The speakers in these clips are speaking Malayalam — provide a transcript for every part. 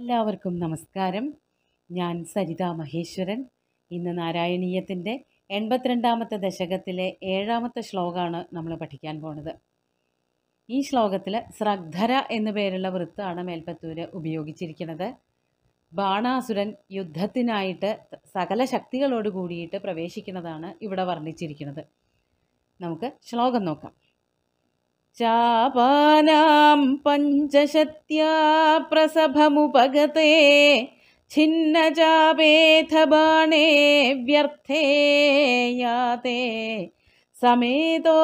എല്ലാവർക്കും നമസ്കാരം ഞാൻ സരിത മഹേശ്വരൻ ഇന്ന് നാരായണീയത്തിൻ്റെ എൺപത്തിരണ്ടാമത്തെ ദശകത്തിലെ ഏഴാമത്തെ ശ്ലോകമാണ് നമ്മൾ പഠിക്കാൻ പോണത് ഈ ശ്ലോകത്തിൽ ശ്രദ്ധര എന്നു പേരുള്ള വൃത്താണ് മേൽപ്പത്തൂര് ഉപയോഗിച്ചിരിക്കുന്നത് ബാണാസുരൻ യുദ്ധത്തിനായിട്ട് സകല ശക്തികളോട് കൂടിയിട്ട് പ്രവേശിക്കുന്നതാണ് ഇവിടെ വർണ്ണിച്ചിരിക്കുന്നത് നമുക്ക് ശ്ലോകം നോക്കാം चापानां पञ्चशत्या प्रसभमुपगते बाणे व्यर्थे याते समेतो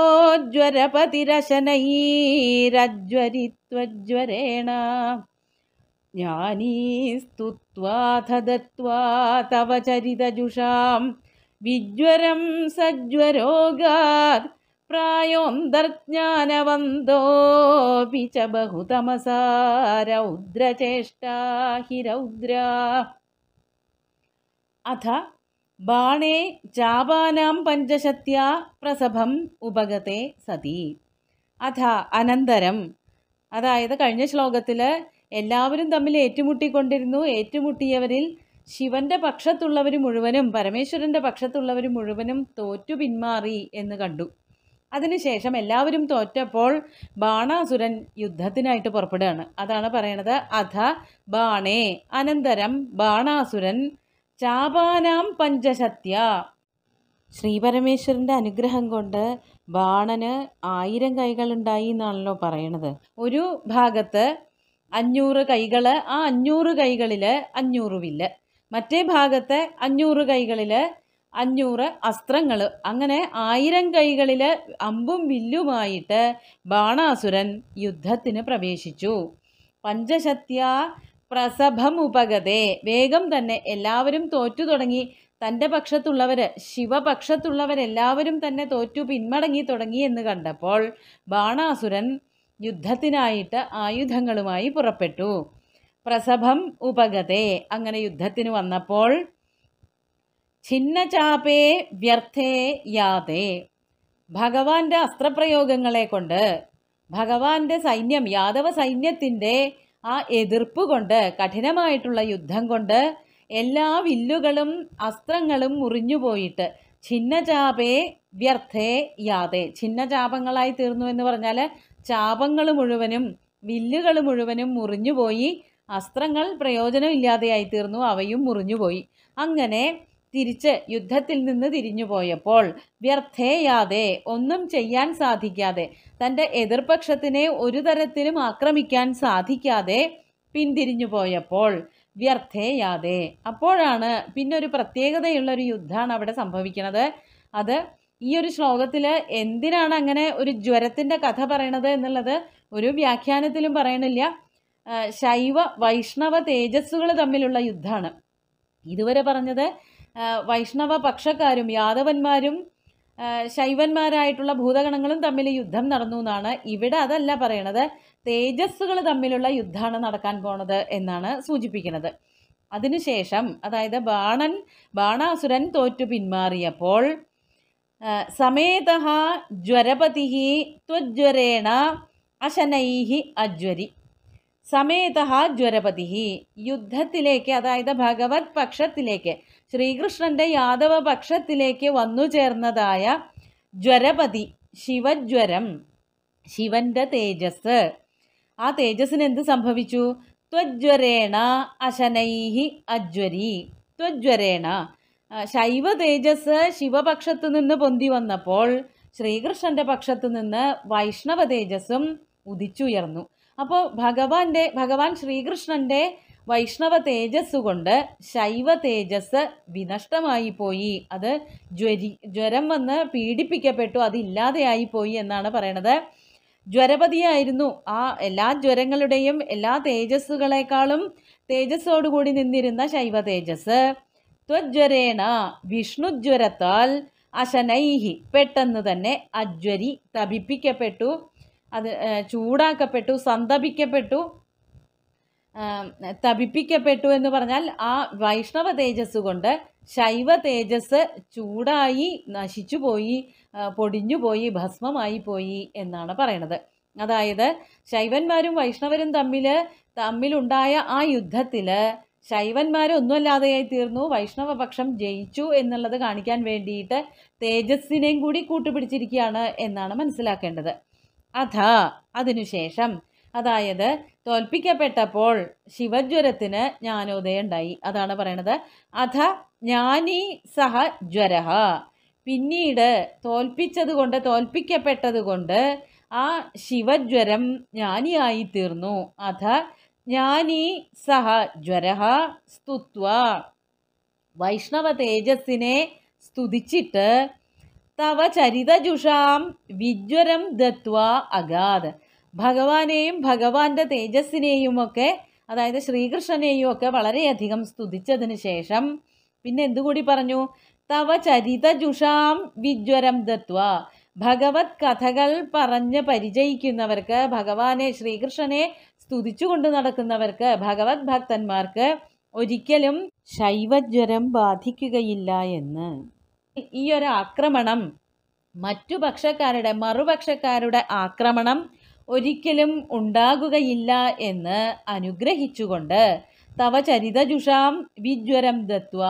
ज्वरपतिरशनैरज्वरित्वज्वरेण ज्ञानी स्तुत्वाथ दत्त्वा तव चरितजुषां विज्वरं सज्वरोगात् प्रायोऽन्तर्ज्ञानवन्दोऽपि च बहुतमसा रौद्रचेष्टा हि रौद्रा अथ बाणे चापानां പ്രസഭം ഉപഗത്തെ സതി അഥ അനന്തരം അതായത് കഴിഞ്ഞ ശ്ലോകത്തിൽ എല്ലാവരും തമ്മിൽ ഏറ്റുമുട്ടിക്കൊണ്ടിരുന്നു ഏറ്റുമുട്ടിയവരിൽ ശിവന്റെ പക്ഷത്തുള്ളവർ മുഴുവനും പരമേശ്വരൻ്റെ പക്ഷത്തുള്ളവർ മുഴുവനും തോറ്റു പിന്മാറി എന്ന് കണ്ടു അതിനുശേഷം എല്ലാവരും തോറ്റപ്പോൾ ബാണാസുരൻ യുദ്ധത്തിനായിട്ട് പുറപ്പെടുകയാണ് അതാണ് പറയണത് അധ ബാണേ അനന്തരം ബാണാസുരൻ ചാപാനാം പഞ്ചശത്യ ശ്രീപരമേശ്വരൻ്റെ അനുഗ്രഹം കൊണ്ട് ബാണന് ആയിരം ഉണ്ടായി എന്നാണല്ലോ പറയണത് ഒരു ഭാഗത്ത് അഞ്ഞൂറ് കൈകൾ ആ അഞ്ഞൂറ് കൈകളിൽ അഞ്ഞൂറ് വില്ല് മറ്റേ ഭാഗത്തെ അഞ്ഞൂറ് കൈകളിൽ അഞ്ഞൂറ് അസ്ത്രങ്ങൾ അങ്ങനെ ആയിരം കൈകളിൽ അമ്പും വില്ലുമായിട്ട് ബാണാസുരൻ യുദ്ധത്തിന് പ്രവേശിച്ചു പഞ്ചശത്യ പ്രസഭമുപകതേ വേഗം തന്നെ എല്ലാവരും തോറ്റു തുടങ്ങി തൻ്റെ പക്ഷത്തുള്ളവർ ശിവപക്ഷത്തുള്ളവരെല്ലാവരും തന്നെ തോറ്റു പിന്മടങ്ങി തുടങ്ങി എന്ന് കണ്ടപ്പോൾ ബാണാസുരൻ യുദ്ധത്തിനായിട്ട് ആയുധങ്ങളുമായി പുറപ്പെട്ടു പ്രസഭം ഉപഗതേ അങ്ങനെ യുദ്ധത്തിന് വന്നപ്പോൾ ഛിന്നചാപേ വ്യർത്ഥേ യാതേ ഭഗവാന്റെ അസ്ത്രപ്രയോഗങ്ങളെ കൊണ്ട് ഭഗവാന്റെ സൈന്യം യാദവ സൈന്യത്തിൻ്റെ ആ എതിർപ്പ് കൊണ്ട് കഠിനമായിട്ടുള്ള യുദ്ധം കൊണ്ട് എല്ലാ വില്ലുകളും അസ്ത്രങ്ങളും മുറിഞ്ഞുപോയിട്ട് ഛിന്നചാപേ വ്യർത്ഥേ യാതേ ഛിന്നചാപങ്ങളായി തീർന്നു എന്ന് പറഞ്ഞാൽ ചാപങ്ങൾ മുഴുവനും വില്ലുകൾ മുഴുവനും മുറിഞ്ഞുപോയി അസ്ത്രങ്ങൾ പ്രയോജനമില്ലാതെയായി തീർന്നു അവയും മുറിഞ്ഞുപോയി അങ്ങനെ തിരിച്ച് യുദ്ധത്തിൽ നിന്ന് തിരിഞ്ഞുപോയപ്പോൾ വ്യർത്ഥേയാതെ ഒന്നും ചെയ്യാൻ സാധിക്കാതെ തൻ്റെ എതിർപക്ഷത്തിനെ ഒരു തരത്തിലും ആക്രമിക്കാൻ സാധിക്കാതെ പിന്തിരിഞ്ഞു പോയപ്പോൾ വ്യർത്ഥേയാതെ അപ്പോഴാണ് പിന്നെ ഒരു പ്രത്യേകതയുള്ള ഒരു യുദ്ധമാണ് അവിടെ സംഭവിക്കുന്നത് അത് ഈ ഒരു ശ്ലോകത്തിൽ എന്തിനാണ് അങ്ങനെ ഒരു ജ്വരത്തിൻ്റെ കഥ പറയണത് എന്നുള്ളത് ഒരു വ്യാഖ്യാനത്തിലും പറയണില്ല ശൈവ വൈഷ്ണവ തേജസ്സുകൾ തമ്മിലുള്ള യുദ്ധമാണ് ഇതുവരെ പറഞ്ഞത് വൈഷ്ണവ പക്ഷക്കാരും യാദവന്മാരും ശൈവന്മാരായിട്ടുള്ള ഭൂതഗണങ്ങളും തമ്മിൽ യുദ്ധം നടന്നു എന്നാണ് ഇവിടെ അതല്ല പറയണത് തേജസ്സുകൾ തമ്മിലുള്ള യുദ്ധമാണ് നടക്കാൻ പോണത് എന്നാണ് സൂചിപ്പിക്കുന്നത് അതിനുശേഷം അതായത് ബാണൻ ബാണാസുരൻ തോറ്റു പിന്മാറിയപ്പോൾ സമേത ജ്വരപതി ത്വജ്വരേണ അശനൈഹി അജ്വരി സമേത ജ്വരപതി യുദ്ധത്തിലേക്ക് അതായത് ഭഗവത് പക്ഷത്തിലേക്ക് ശ്രീകൃഷ്ണന്റെ യാദവ പക്ഷത്തിലേക്ക് വന്നു ചേർന്നതായ ജ്വരപതി ശിവജ്വരം ശിവന്റെ തേജസ് ആ തേജസ്സിന് എന്ത് സംഭവിച്ചു ത്വജ്വരേണ അശനൈഹി അജ്വരി ത്വജ്വരേണ ശൈവ തേജസ് ശിവപക്ഷത്ത് നിന്ന് പൊന്തി വന്നപ്പോൾ ശ്രീകൃഷ്ണന്റെ പക്ഷത്ത് നിന്ന് വൈഷ്ണവ തേജസ്സും ഉദിച്ചുയർന്നു അപ്പോൾ ഭഗവാന്റെ ഭഗവാൻ ശ്രീകൃഷ്ണന്റെ വൈഷ്ണവ തേജസ് കൊണ്ട് ശൈവ തേജസ് വിനഷ്ടമായി പോയി അത് ജ്വരി ജ്വരം വന്ന് പീഡിപ്പിക്കപ്പെട്ടു അതില്ലാതെയായി പോയി എന്നാണ് പറയണത് ജ്വരപതിയായിരുന്നു ആ എല്ലാ ജ്വരങ്ങളുടെയും എല്ലാ തേജസ്സുകളെക്കാളും തേജസ്സോടുകൂടി നിന്നിരുന്ന ശൈവ തേജസ് ത്വജ്വരേണ വിഷ്ണുജ്വരത്താൽ അശനൈഹി പെട്ടെന്ന് തന്നെ അജ്വരി തപിപ്പിക്കപ്പെട്ടു അത് ചൂടാക്കപ്പെട്ടു സന്തപിക്കപ്പെട്ടു തപിപ്പിക്കപ്പെട്ടു എന്ന് പറഞ്ഞാൽ ആ വൈഷ്ണവ തേജസ് കൊണ്ട് ശൈവ തേജസ് ചൂടായി നശിച്ചുപോയി പൊടിഞ്ഞുപോയി ഭസ്മമായി പോയി എന്നാണ് പറയണത് അതായത് ശൈവന്മാരും വൈഷ്ണവരും തമ്മിൽ തമ്മിലുണ്ടായ ആ യുദ്ധത്തിൽ ശൈവന്മാരൊന്നുമല്ലാതെയായി തീർന്നു വൈഷ്ണവപക്ഷം ജയിച്ചു എന്നുള്ളത് കാണിക്കാൻ വേണ്ടിയിട്ട് തേജസ്സിനെയും കൂടി കൂട്ടുപിടിച്ചിരിക്കുകയാണ് എന്നാണ് മനസ്സിലാക്കേണ്ടത് അഥ അതിനുശേഷം അതായത് തോൽപ്പിക്കപ്പെട്ടപ്പോൾ ശിവജ്വരത്തിന് ജ്ഞാനോദയം ഉണ്ടായി അതാണ് പറയണത് അഥ ജ്ഞാനി സഹ ജ്വര പിന്നീട് തോൽപ്പിച്ചതുകൊണ്ട് തോൽപ്പിക്കപ്പെട്ടതുകൊണ്ട് ആ ശിവജ്വരം ജ്ഞാനിയായി തീർന്നു അഥ ജ്ഞാനി സഹ ജ്വര സ്തുത്വ വൈഷ്ണവ തേജസ്സിനെ സ്തുതിച്ചിട്ട് തവ ചരിതജുഷാം വിജ്വരം ദത്വ അഗാദ് ഭഗവാനെയും ഭഗവാന്റെ ഒക്കെ അതായത് ശ്രീകൃഷ്ണനെയും ഒക്കെ വളരെയധികം സ്തുതിച്ചതിന് ശേഷം പിന്നെ എന്തുകൂടി പറഞ്ഞു തവ ചരിതജുഷാം വിജ്വരം ദത്വ ഭഗവത് കഥകൾ പറഞ്ഞ് പരിചയിക്കുന്നവർക്ക് ഭഗവാനെ ശ്രീകൃഷ്ണനെ സ്തുതിച്ചുകൊണ്ട് നടക്കുന്നവർക്ക് ഭഗവത് ഭക്തന്മാർക്ക് ഒരിക്കലും ശൈവജ്വരം ബാധിക്കുകയില്ല എന്ന് ഈ ഒരു ആക്രമണം മറ്റു പക്ഷക്കാരുടെ മറുപക്ഷക്കാരുടെ ആക്രമണം ഒരിക്കലും ഉണ്ടാകുകയില്ല എന്ന് അനുഗ്രഹിച്ചുകൊണ്ട് തവ ചരിതജുഷാം വിജ്വരം ദത്വ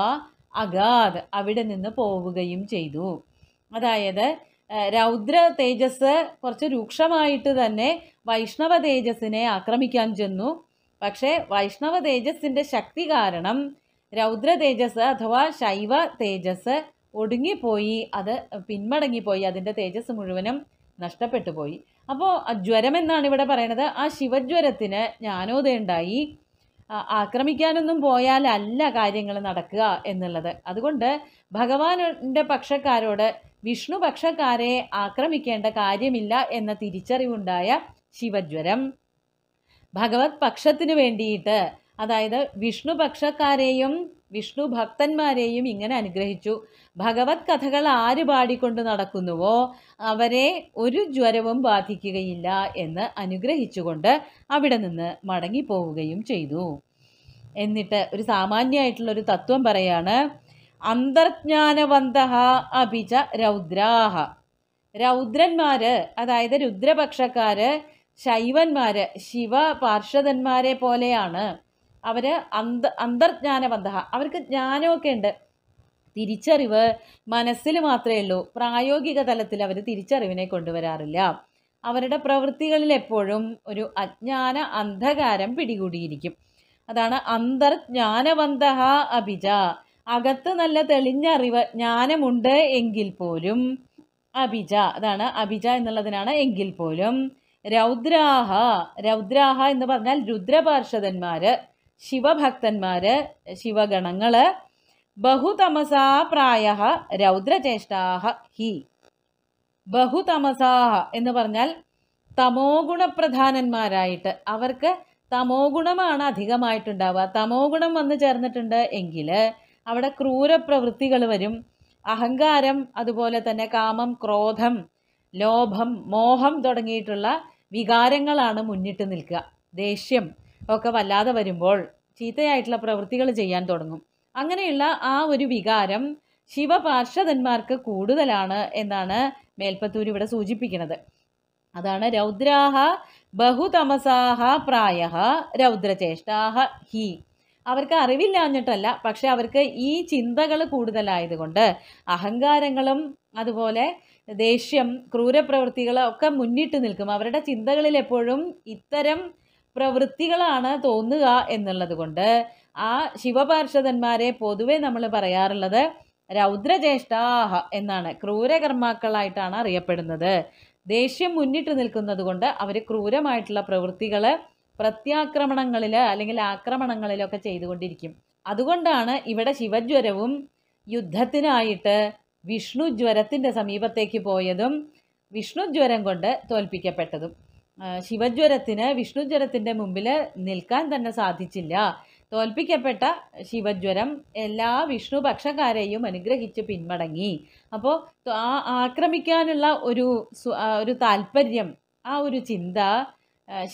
അഗാദ് അവിടെ നിന്ന് പോവുകയും ചെയ്തു അതായത് രൗദ്ര തേജസ് കുറച്ച് രൂക്ഷമായിട്ട് തന്നെ വൈഷ്ണവ തേജസ്സിനെ ആക്രമിക്കാൻ ചെന്നു പക്ഷേ വൈഷ്ണവ തേജസ്സിൻ്റെ ശക്തി കാരണം രൗദ്ര തേജസ് അഥവാ ശൈവ തേജസ് ഒടുങ്ങിപ്പോയി അത് പിന്മടങ്ങിപ്പോയി അതിൻ്റെ തേജസ് മുഴുവനും നഷ്ടപ്പെട്ടു പോയി അപ്പോൾ ജ്വരം എന്നാണ് ഇവിടെ പറയണത് ആ ശിവജ്വരത്തിന് ജ്ഞാനോദയുണ്ടായി ആക്രമിക്കാനൊന്നും പോയാൽ അല്ല കാര്യങ്ങൾ നടക്കുക എന്നുള്ളത് അതുകൊണ്ട് ഭഗവാന്റെ പക്ഷക്കാരോട് വിഷ്ണു പക്ഷക്കാരെ ആക്രമിക്കേണ്ട കാര്യമില്ല എന്ന തിരിച്ചറിവുണ്ടായ ശിവജ്വരം ഭഗവത് പക്ഷത്തിനു വേണ്ടിയിട്ട് അതായത് വിഷ്ണു പക്ഷക്കാരെയും വിഷ്ണു ഭക്തന്മാരെയും ഇങ്ങനെ അനുഗ്രഹിച്ചു ഭഗവത് കഥകൾ ആര് പാടിക്കൊണ്ട് നടക്കുന്നുവോ അവരെ ഒരു ജ്വരവും ബാധിക്കുകയില്ല എന്ന് അനുഗ്രഹിച്ചുകൊണ്ട് അവിടെ നിന്ന് മടങ്ങിപ്പോവുകയും ചെയ്തു എന്നിട്ട് ഒരു സാമാന്യമായിട്ടുള്ളൊരു തത്വം പറയാണ് അന്തർജ്ഞാനവന്ത അഭിജ രൗദ്രാഹ രൗദ്രന്മാർ അതായത് രുദ്രപക്ഷക്കാർ ശൈവന്മാർ ശിവ പാർഷദന്മാരെ പോലെയാണ് അവർ അന്ത അന്തർജ്ഞാനബന്ധ അവർക്ക് ജ്ഞാനമൊക്കെ ഉണ്ട് തിരിച്ചറിവ് മനസ്സിൽ മാത്രമേ ഉള്ളൂ പ്രായോഗിക തലത്തിൽ അവർ തിരിച്ചറിവിനെ കൊണ്ടുവരാറില്ല അവരുടെ പ്രവൃത്തികളിൽ എപ്പോഴും ഒരു അജ്ഞാന അന്ധകാരം പിടികൂടിയിരിക്കും അതാണ് അന്തർജ്ഞാനബന്ധ അഭിജ അകത്ത് നല്ല തെളിഞ്ഞ അറിവ് ജ്ഞാനമുണ്ട് എങ്കിൽ പോലും അഭിജ അതാണ് അഭിജ എന്നുള്ളതിനാണ് എങ്കിൽ പോലും രൗദ്രാഹ രൗദ്രാഹ എന്ന് പറഞ്ഞാൽ രുദ്രപാർഷദന്മാർ ശിവഭക്തന്മാർ ശിവഗണങ്ങൾ ബഹുതമസാപ്രായ രൗദ്രചേഷ്ടാഹ ഹി ബഹുതമസാഹ എന്ന് പറഞ്ഞാൽ തമോ ഗുണപ്രധാനന്മാരായിട്ട് അവർക്ക് തമോ ഗുണമാണ് അധികമായിട്ടുണ്ടാവുക തമോ ഗുണം വന്നു ചേർന്നിട്ടുണ്ട് എങ്കിൽ അവിടെ ക്രൂരപ്രവൃത്തികൾ വരും അഹങ്കാരം അതുപോലെ തന്നെ കാമം ക്രോധം ലോഭം മോഹം തുടങ്ങിയിട്ടുള്ള വികാരങ്ങളാണ് മുന്നിട്ട് നിൽക്കുക ദേഷ്യം ഒക്കെ വല്ലാതെ വരുമ്പോൾ ചീത്തയായിട്ടുള്ള പ്രവൃത്തികൾ ചെയ്യാൻ തുടങ്ങും അങ്ങനെയുള്ള ആ ഒരു വികാരം ശിവപാർഷദന്മാർക്ക് കൂടുതലാണ് എന്നാണ് മേൽപ്പത്തൂർ ഇവിടെ സൂചിപ്പിക്കുന്നത് അതാണ് രൗദ്രാഹ ബഹുതമസാഹ പ്രായ രൗദ്രചേഷ്ടാഹ ഹി അവർക്ക് അറിവില്ലാഞ്ഞിട്ടല്ല പക്ഷെ അവർക്ക് ഈ ചിന്തകൾ കൂടുതലായതുകൊണ്ട് അഹങ്കാരങ്ങളും അതുപോലെ ദേഷ്യം ക്രൂരപ്രവൃത്തികളൊക്കെ മുന്നിട്ട് നിൽക്കും അവരുടെ ചിന്തകളിൽ എപ്പോഴും ഇത്തരം പ്രവൃത്തികളാണ് തോന്നുക എന്നുള്ളത് കൊണ്ട് ആ ശിവപാർഷദന്മാരെ പൊതുവെ നമ്മൾ പറയാറുള്ളത് രൗദ്രജ്യേഷ്ഠാഹ എന്നാണ് ക്രൂരകർമാക്കളായിട്ടാണ് അറിയപ്പെടുന്നത് ദേഷ്യം മുന്നിട്ട് നിൽക്കുന്നത് കൊണ്ട് അവർ ക്രൂരമായിട്ടുള്ള പ്രവൃത്തികൾ പ്രത്യാക്രമണങ്ങളിൽ അല്ലെങ്കിൽ ആക്രമണങ്ങളിലൊക്കെ ചെയ്തുകൊണ്ടിരിക്കും അതുകൊണ്ടാണ് ഇവിടെ ശിവജ്വരവും യുദ്ധത്തിനായിട്ട് വിഷ്ണുജ്വരത്തിൻ്റെ സമീപത്തേക്ക് പോയതും വിഷ്ണുജ്വരം കൊണ്ട് തോൽപ്പിക്കപ്പെട്ടതും ശിവജ്വരത്തിന് വിഷ്ണുജ്വരത്തിൻ്റെ മുമ്പിൽ നിൽക്കാൻ തന്നെ സാധിച്ചില്ല തോൽപ്പിക്കപ്പെട്ട ശിവജ്വരം എല്ലാ വിഷ്ണുപക്ഷക്കാരെയും അനുഗ്രഹിച്ച് പിന്മടങ്ങി അപ്പോൾ ആ ആക്രമിക്കാനുള്ള ഒരു ഒരു താല്പര്യം ആ ഒരു ചിന്ത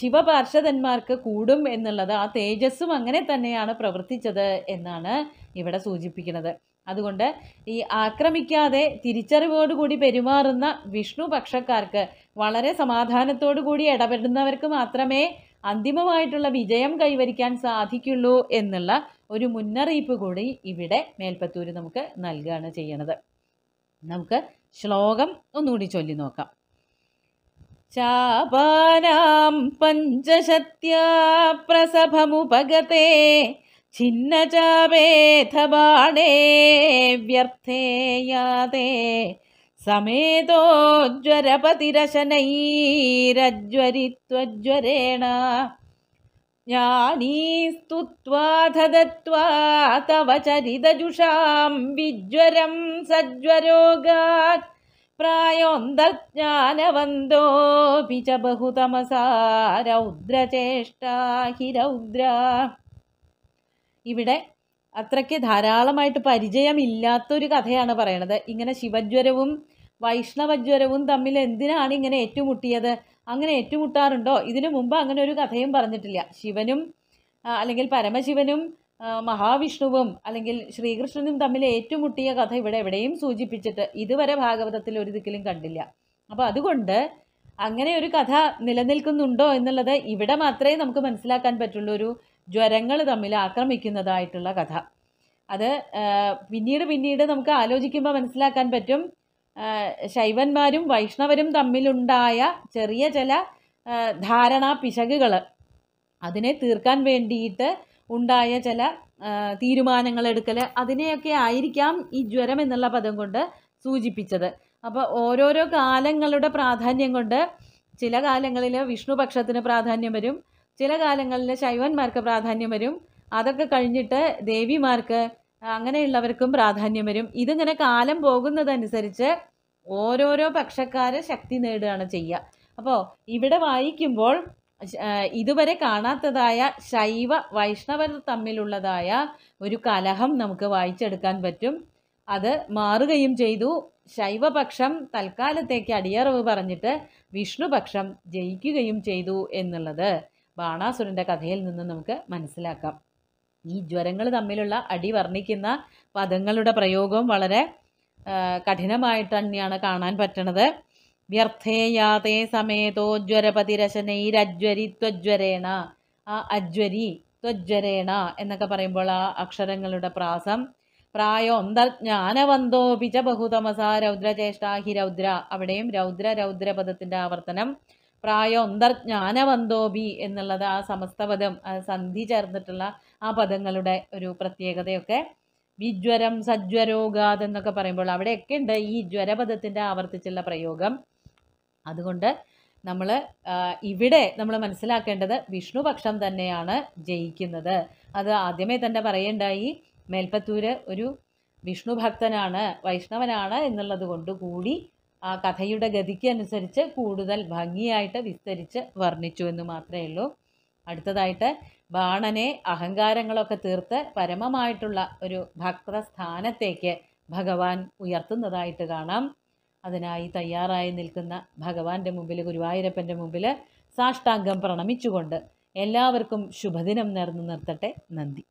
ശിവപാർഷദന്മാർക്ക് കൂടും എന്നുള്ളത് ആ തേജസ്സും അങ്ങനെ തന്നെയാണ് പ്രവർത്തിച്ചത് എന്നാണ് ഇവിടെ സൂചിപ്പിക്കുന്നത് അതുകൊണ്ട് ഈ ആക്രമിക്കാതെ തിരിച്ചറിവോടുകൂടി പെരുമാറുന്ന വിഷ്ണു പക്ഷക്കാർക്ക് വളരെ സമാധാനത്തോടു കൂടി ഇടപെടുന്നവർക്ക് മാത്രമേ അന്തിമമായിട്ടുള്ള വിജയം കൈവരിക്കാൻ സാധിക്കുള്ളൂ എന്നുള്ള ഒരു മുന്നറിയിപ്പ് കൂടി ഇവിടെ മേൽപ്പത്തൂര് നമുക്ക് നൽകുകയാണ് ചെയ്യണത് നമുക്ക് ശ്ലോകം ഒന്നുകൂടി ചൊല്ലി നോക്കാം ചാപാനാം പഞ്ചശത്യാ പ്രസഭമുപഗതേ छिन्नचापेथबाणे व्यर्थे याते समेतो ज्वरपतिरशनैरज्वरित्वज्वरेण ज्ञानी स्तुत्वा दत्त्वा तव चरितजुषां विज्वरं सज्वरोगात् प्रायोऽन्धज्ञानवन्दोऽपि च रौद्रचेष्टा हि रौद्रा ഇവിടെ അത്രയ്ക്ക് ധാരാളമായിട്ട് പരിചയമില്ലാത്തൊരു കഥയാണ് പറയണത് ഇങ്ങനെ ശിവജ്വരവും വൈഷ്ണവജ്വരവും തമ്മിൽ എന്തിനാണ് ഇങ്ങനെ ഏറ്റുമുട്ടിയത് അങ്ങനെ ഏറ്റുമുട്ടാറുണ്ടോ ഇതിനു മുമ്പ് അങ്ങനെ ഒരു കഥയും പറഞ്ഞിട്ടില്ല ശിവനും അല്ലെങ്കിൽ പരമശിവനും മഹാവിഷ്ണുവും അല്ലെങ്കിൽ ശ്രീകൃഷ്ണനും തമ്മിൽ ഏറ്റുമുട്ടിയ കഥ ഇവിടെ എവിടെയും സൂചിപ്പിച്ചിട്ട് ഇതുവരെ ഭാഗവതത്തിൽ ഒരു ദിക്കിലും കണ്ടില്ല അപ്പോൾ അതുകൊണ്ട് അങ്ങനെ ഒരു കഥ നിലനിൽക്കുന്നുണ്ടോ എന്നുള്ളത് ഇവിടെ മാത്രമേ നമുക്ക് മനസ്സിലാക്കാൻ പറ്റുള്ളൂ ഒരു ജ്വരങ്ങൾ തമ്മിൽ ആക്രമിക്കുന്നതായിട്ടുള്ള കഥ അത് പിന്നീട് പിന്നീട് നമുക്ക് ആലോചിക്കുമ്പോൾ മനസ്സിലാക്കാൻ പറ്റും ശൈവന്മാരും വൈഷ്ണവരും തമ്മിലുണ്ടായ ചെറിയ ചില ധാരണാ പിശകുകൾ അതിനെ തീർക്കാൻ വേണ്ടിയിട്ട് ഉണ്ടായ ചില തീരുമാനങ്ങൾ എടുക്കൽ അതിനെയൊക്കെ ആയിരിക്കാം ഈ ജ്വരം എന്നുള്ള പദം കൊണ്ട് സൂചിപ്പിച്ചത് അപ്പോൾ ഓരോരോ കാലങ്ങളുടെ പ്രാധാന്യം കൊണ്ട് ചില കാലങ്ങളിൽ വിഷ്ണുപക്ഷത്തിന് പ്രാധാന്യം വരും ചില കാലങ്ങളിൽ ശൈവന്മാർക്ക് പ്രാധാന്യം വരും അതൊക്കെ കഴിഞ്ഞിട്ട് ദേവിമാർക്ക് അങ്ങനെയുള്ളവർക്കും പ്രാധാന്യം വരും ഇതിങ്ങനെ കാലം പോകുന്നതനുസരിച്ച് ഓരോരോ പക്ഷക്കാരെ ശക്തി നേടുകയാണ് ചെയ്യുക അപ്പോൾ ഇവിടെ വായിക്കുമ്പോൾ ഇതുവരെ കാണാത്തതായ ശൈവ വൈഷ്ണവർ തമ്മിലുള്ളതായ ഒരു കലഹം നമുക്ക് വായിച്ചെടുക്കാൻ പറ്റും അത് മാറുകയും ചെയ്തു ശൈവപക്ഷം തൽക്കാലത്തേക്ക് അടിയറവ് പറഞ്ഞിട്ട് വിഷ്ണുപക്ഷം ജയിക്കുകയും ചെയ്തു എന്നുള്ളത് ബാണാസുരൻ്റെ കഥയിൽ നിന്ന് നമുക്ക് മനസ്സിലാക്കാം ഈ ജ്വരങ്ങൾ തമ്മിലുള്ള അടി വർണ്ണിക്കുന്ന പദങ്ങളുടെ പ്രയോഗം വളരെ കഠിനമായിട്ട് തന്നെയാണ് കാണാൻ പറ്റണത് വ്യർത്ഥേയാതേ സമേതോ ജ്വരപതിരശനൈരജ്വരിത്വജ്വരേണ ആ അജ്വരി ത്വജ്വരേണ എന്നൊക്കെ പറയുമ്പോൾ ആ അക്ഷരങ്ങളുടെ പ്രാസം പ്രായോ ജ്ഞാനവന്തോപിച്ച ബഹുതമസ രൗദ്രചേഷ്ടാഹി രൗദ്ര അവിടെയും രൗദ്ര രൗദ്രപദത്തിൻ്റെ ആവർത്തനം പ്രായോന്തർജ്ഞാനവന്തോബി എന്നുള്ളത് ആ സമസ്തപദം സന്ധി ചേർന്നിട്ടുള്ള ആ പദങ്ങളുടെ ഒരു പ്രത്യേകതയൊക്കെ വിജ്വരം സജ്വരോഗാത് എന്നൊക്കെ പറയുമ്പോൾ അവിടെയൊക്കെ ഉണ്ട് ഈ ജ്വരപദത്തിൻ്റെ ആവർത്തിച്ചുള്ള പ്രയോഗം അതുകൊണ്ട് നമ്മൾ ഇവിടെ നമ്മൾ മനസ്സിലാക്കേണ്ടത് വിഷ്ണുപക്ഷം തന്നെയാണ് ജയിക്കുന്നത് അത് ആദ്യമേ തന്നെ പറയേണ്ടായി മേൽപ്പത്തൂര് ഒരു വിഷ്ണുഭക്തനാണ് വൈഷ്ണവനാണ് എന്നുള്ളത് കൊണ്ട് കൂടി ആ കഥയുടെ ഗതിക്ക് അനുസരിച്ച് കൂടുതൽ ഭംഗിയായിട്ട് വിസ്തരിച്ച് വർണ്ണിച്ചു എന്ന് മാത്രമേ ഉള്ളൂ അടുത്തതായിട്ട് ബാണനെ അഹങ്കാരങ്ങളൊക്കെ തീർത്ത് പരമമായിട്ടുള്ള ഒരു ഭക്തസ്ഥാനത്തേക്ക് ഭഗവാൻ ഉയർത്തുന്നതായിട്ട് കാണാം അതിനായി തയ്യാറായി നിൽക്കുന്ന ഭഗവാന്റെ മുമ്പിൽ ഗുരുവായൂരപ്പൻ്റെ മുമ്പിൽ സാഷ്ടാംഗം പ്രണമിച്ചുകൊണ്ട് എല്ലാവർക്കും ശുഭദിനം നേർന്നു നിർത്തട്ടെ നന്ദി